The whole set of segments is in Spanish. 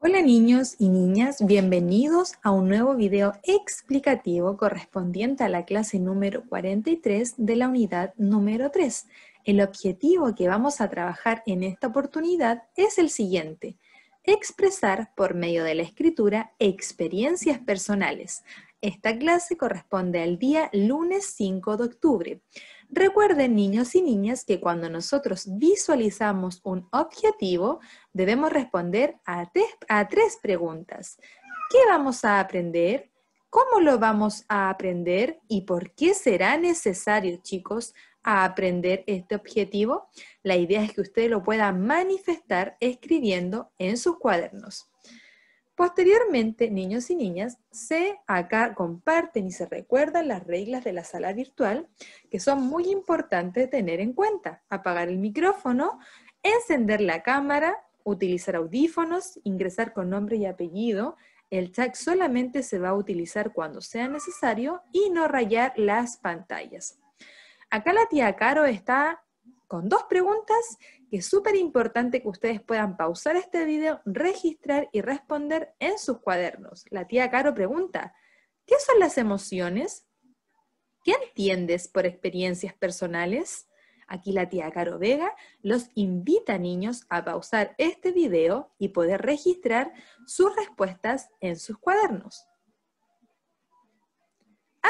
Hola niños y niñas, bienvenidos a un nuevo video explicativo correspondiente a la clase número 43 de la unidad número 3. El objetivo que vamos a trabajar en esta oportunidad es el siguiente, expresar por medio de la escritura experiencias personales. Esta clase corresponde al día lunes 5 de octubre. Recuerden, niños y niñas, que cuando nosotros visualizamos un objetivo, debemos responder a tres, preguntas. ¿Qué vamos a aprender? ¿Cómo lo vamos a aprender? ¿Y por qué será necesario, chicos, aprender este objetivo? La idea es que ustedes lo puedan manifestar escribiendo en sus cuadernos. Posteriormente, niños y niñas se acá comparten y se recuerdan las reglas de la sala virtual que son muy importantes tener en cuenta. Apagar el micrófono, encender la cámara, utilizar audífonos, ingresar con nombre y apellido. El chat solamente se va a utilizar cuando sea necesario y no rayar las pantallas. Acá la tía Caro está con dos preguntas que es súper importante que ustedes puedan pausar este video, registrar y responder en sus cuadernos. La tía Caro pregunta, ¿qué son las emociones? ¿Qué entiendes por experiencias personales? Aquí la tía Caro Vega los invita, niños, a pausar este video y poder registrar sus respuestas en sus cuadernos.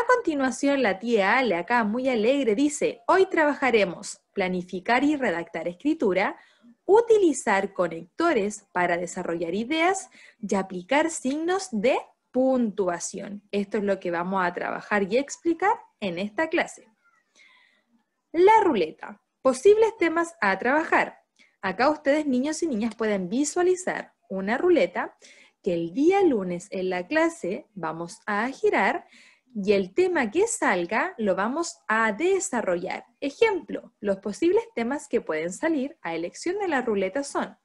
A continuación, la tía Ale, acá muy alegre, dice, hoy trabajaremos planificar y redactar escritura, utilizar conectores para desarrollar ideas y aplicar signos de puntuación. Esto es lo que vamos a trabajar y explicar en esta clase. La ruleta. Posibles temas a trabajar. Acá ustedes, niños y niñas, pueden visualizar una ruleta que el día lunes en la clase vamos a girar y el tema que salga lo vamos a desarrollar. Ejemplo, los posibles temas que pueden salir a elección de la ruleta son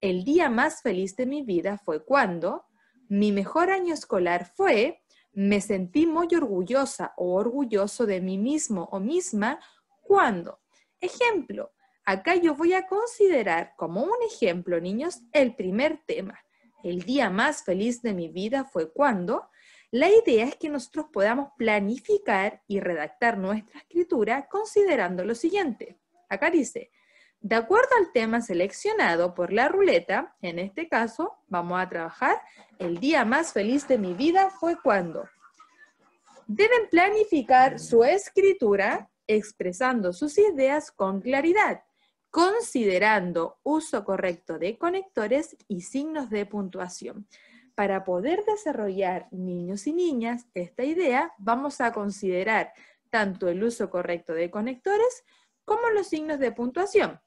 El día más feliz de mi vida fue cuando, mi mejor año escolar fue, me sentí muy orgullosa o orgulloso de mí mismo o misma cuando. Ejemplo, acá yo voy a considerar como un ejemplo, niños, el primer tema. El día más feliz de mi vida fue cuando la idea es que nosotros podamos planificar y redactar nuestra escritura considerando lo siguiente. Acá dice, de acuerdo al tema seleccionado por la ruleta, en este caso vamos a trabajar, el día más feliz de mi vida fue cuando. Deben planificar su escritura expresando sus ideas con claridad, considerando uso correcto de conectores y signos de puntuación. Para poder desarrollar niños y niñas esta idea, vamos a considerar tanto el uso correcto de conectores como los signos de puntuación.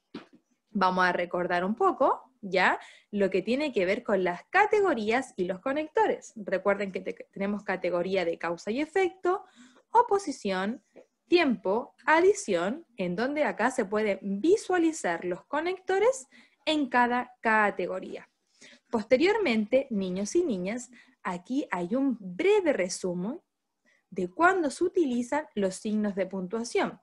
Vamos a recordar un poco, ¿ya? Lo que tiene que ver con las categorías y los conectores. Recuerden que tenemos categoría de causa y efecto, oposición, tiempo, adición, en donde acá se pueden visualizar los conectores en cada categoría. Posteriormente, niños y niñas, aquí hay un breve resumen de cuándo se utilizan los signos de puntuación.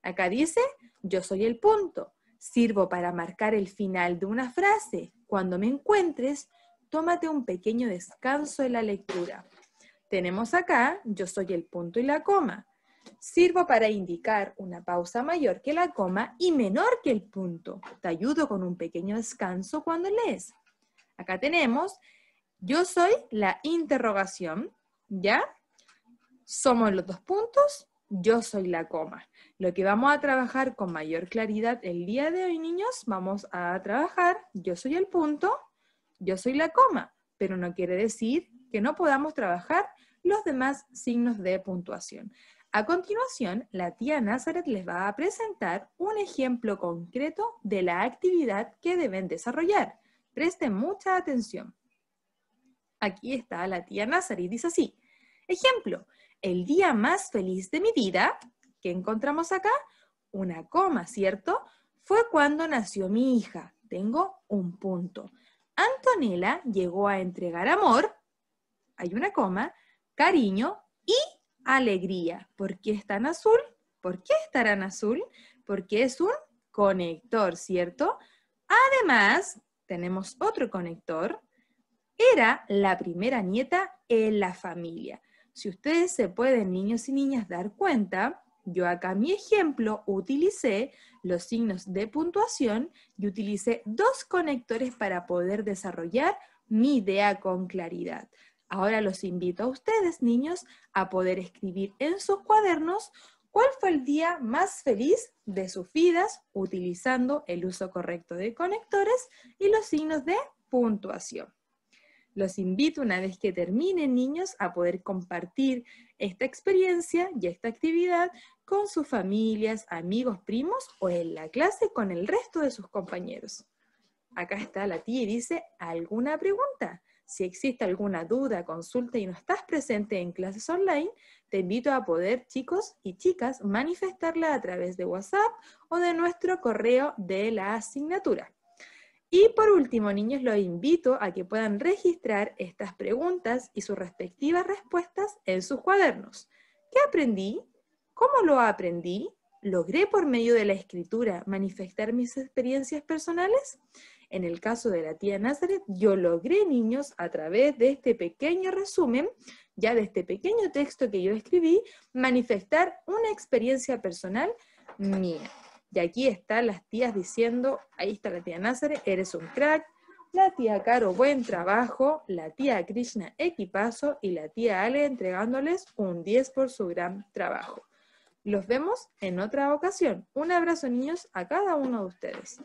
Acá dice, yo soy el punto, sirvo para marcar el final de una frase. Cuando me encuentres, tómate un pequeño descanso en la lectura. Tenemos acá, yo soy el punto y la coma. Sirvo para indicar una pausa mayor que la coma y menor que el punto. Te ayudo con un pequeño descanso cuando lees. Acá tenemos, yo soy la interrogación, ¿ya? Somos los dos puntos, yo soy la coma. Lo que vamos a trabajar con mayor claridad el día de hoy, niños, vamos a trabajar, yo soy el punto, yo soy la coma, pero no quiere decir que no podamos trabajar los demás signos de puntuación. A continuación, la tía Nazaret les va a presentar un ejemplo concreto de la actividad que deben desarrollar. Presten mucha atención. Aquí está la tía Nazarí, dice así. Ejemplo, el día más feliz de mi vida, que encontramos acá, una coma, ¿cierto? Fue cuando nació mi hija. Tengo un punto. Antonella llegó a entregar amor, hay una coma, cariño y alegría. ¿Por qué está en azul? ¿Por qué estarán azul? Porque es un conector, ¿cierto? Además, tenemos otro conector, era la primera nieta en la familia. Si ustedes se pueden, niños y niñas, dar cuenta, yo acá mi ejemplo utilicé los signos de puntuación y utilicé dos conectores para poder desarrollar mi idea con claridad. Ahora los invito a ustedes, niños, a poder escribir en sus cuadernos ¿Cuál fue el día más feliz de sus vidas utilizando el uso correcto de conectores y los signos de puntuación? Los invito una vez que terminen, niños, a poder compartir esta experiencia y esta actividad con sus familias, amigos, primos o en la clase con el resto de sus compañeros. Acá está la tía y dice, ¿alguna pregunta? Si existe alguna duda, consulta y no estás presente en clases online, te invito a poder, chicos y chicas, manifestarla a través de WhatsApp o de nuestro correo de la asignatura. Y por último, niños, los invito a que puedan registrar estas preguntas y sus respectivas respuestas en sus cuadernos. ¿Qué aprendí? ¿Cómo lo aprendí? ¿Logré por medio de la escritura manifestar mis experiencias personales? En el caso de la tía Nazaret, yo logré, niños, a través de este pequeño resumen, ya de este pequeño texto que yo escribí, manifestar una experiencia personal mía. Y aquí están las tías diciendo, ahí está la tía Nazaret, eres un crack, la tía Caro, buen trabajo, la tía Krishna, equipazo, y la tía Ale entregándoles un 10 por su gran trabajo. Los vemos en otra ocasión. Un abrazo niños a cada uno de ustedes.